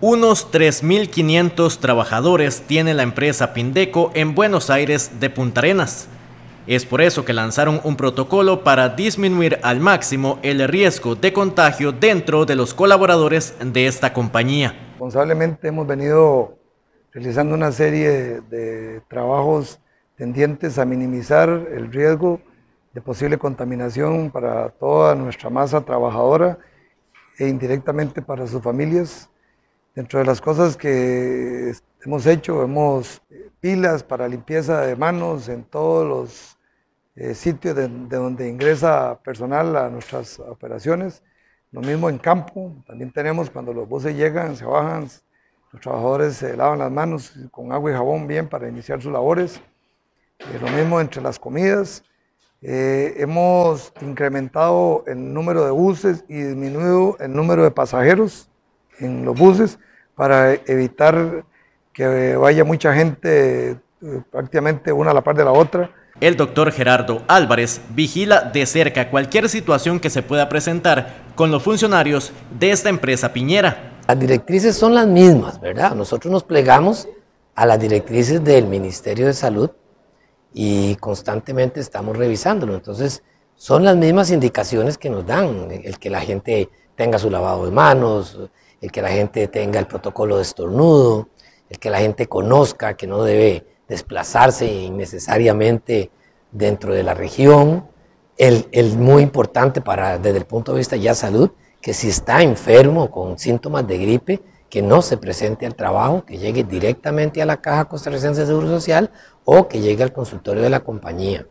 Unos 3.500 trabajadores tiene la empresa Pindeco en Buenos Aires de Punta Arenas. Es por eso que lanzaron un protocolo para disminuir al máximo el riesgo de contagio dentro de los colaboradores de esta compañía. Responsablemente hemos venido realizando una serie de trabajos tendientes a minimizar el riesgo de posible contaminación para toda nuestra masa trabajadora e indirectamente para sus familias. Dentro de las cosas que hemos hecho, hemos eh, pilas para limpieza de manos en todos los eh, sitios de, donde ingresa personal a nuestras operaciones. Lo mismo en campo, también tenemos cuando los buses llegan, se bajan, los trabajadores se lavan las manos con agua y jabón bien para iniciar sus labores. Eh, lo mismo entre las comidas. hemos incrementado el número de buses y disminuido el número de pasajeros en los buses para evitar que vaya mucha gente eh, prácticamente una a la par de la otra. El doctor Gerardo Álvarez vigila de cerca cualquier situación que se pueda presentar con los funcionarios de esta empresa Piñera. Las directrices son las mismas, ¿verdad? Nosotros nos plegamos a las directrices del Ministerio de Salud y constantemente estamos revisándolo. Entonces, son las mismas indicaciones que nos dan, el que la gente tenga su lavado de manos, el que la gente tenga el protocolo de estornudo, el que la gente conozca que no debe desplazarse innecesariamente dentro de la región, el, muy importante para desde el punto de vista ya salud, que si está enfermo con síntomas de gripe, que no se presente al trabajo, que llegue directamente a la caja costarricense de Seguro Social o que llegue al consultorio de la compañía.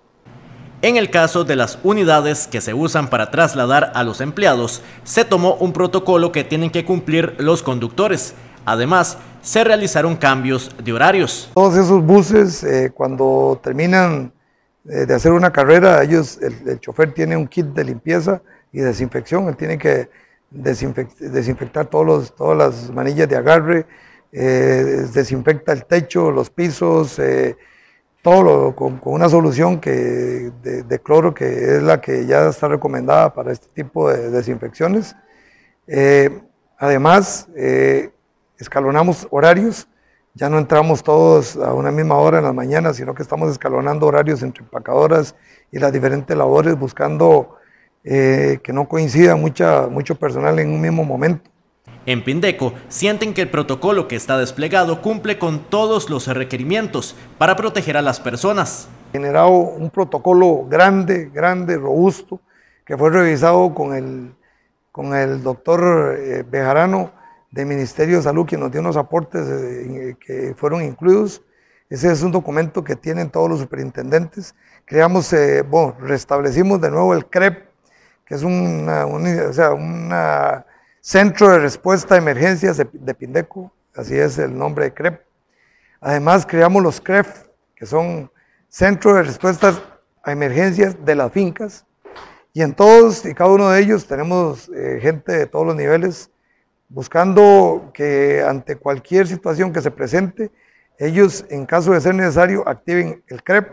En el caso de las unidades que se usan para trasladar a los empleados, se tomó un protocolo que tienen que cumplir los conductores. Además, se realizaron cambios de horarios. Todos esos buses, eh, cuando terminan eh, de hacer una carrera, ellos, el, chofer tiene un kit de limpieza y desinfección. Él tiene que desinfectar todos todas las manillas de agarre, eh, desinfecta el techo, los pisos con, una solución que, de, cloro que es la que ya está recomendada para este tipo de desinfecciones. Eh, además, eh, escalonamos horarios, ya no entramos todos a una misma hora en las mañanas, sino que estamos escalonando horarios entre empacadoras y las diferentes labores, buscando eh, que no coincida mucha, mucho personal en un mismo momento. En Pindeco sienten que el protocolo que está desplegado cumple con todos los requerimientos para proteger a las personas. Generado un protocolo grande, grande, robusto, que fue revisado con el, con el doctor eh, Bejarano del Ministerio de Salud, quien nos dio unos aportes eh, que fueron incluidos. Ese es un documento que tienen todos los superintendentes. Creamos, eh, bueno, restablecimos de nuevo el CREP, que es una, o sea, una Centro de Respuesta a Emergencias de Pindeco, así es el nombre de CREP. Además, creamos los CREF, que son Centros de Respuestas a Emergencias de las Fincas, y en todos y cada uno de ellos tenemos eh, gente de todos los niveles buscando que ante cualquier situación que se presente, ellos, en caso de ser necesario, activen el CREP.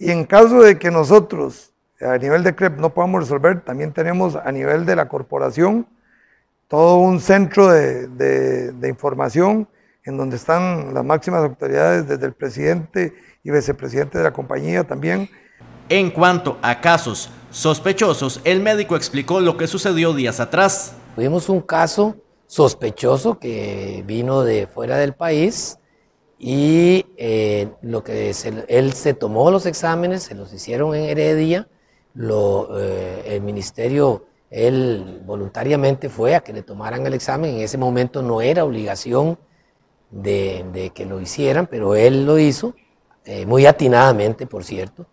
Y en caso de que nosotros, a nivel de CREP, no podamos resolver, también tenemos a nivel de la corporación, todo un centro de, información en donde están las máximas autoridades, desde el presidente y vicepresidente de la compañía también. En cuanto a casos sospechosos, el médico explicó lo que sucedió días atrás. Tuvimos un caso sospechoso que vino de fuera del país y eh, lo que él se tomó los exámenes, se los hicieron en Heredia, lo, eh, el ministerio él voluntariamente fue a que le tomaran el examen, en ese momento no era obligación de, que lo hicieran, pero él lo hizo, eh, muy atinadamente, por cierto,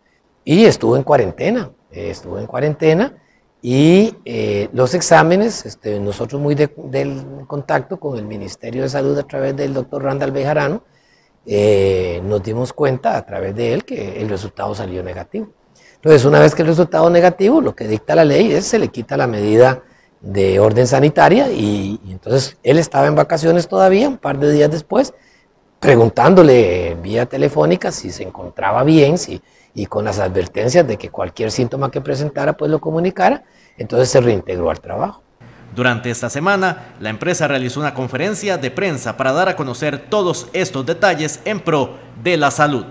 y estuvo en cuarentena, eh, estuvo en cuarentena y eh, los exámenes, este, nosotros muy del contacto con el Ministerio de Salud a través del doctor Randall Bejarano, nos dimos cuenta a través de él que el resultado salió negativo. Entonces, una vez que el resultado negativo, lo que dicta la ley es se le quita la medida de orden sanitaria y, entonces él estaba en vacaciones todavía, un par de días después, preguntándole eh, vía telefónica si se encontraba bien y con las advertencias de que cualquier síntoma que presentara pues lo comunicara, entonces se reintegró al trabajo. Durante esta semana, la empresa realizó una conferencia de prensa para dar a conocer todos estos detalles en pro de la salud.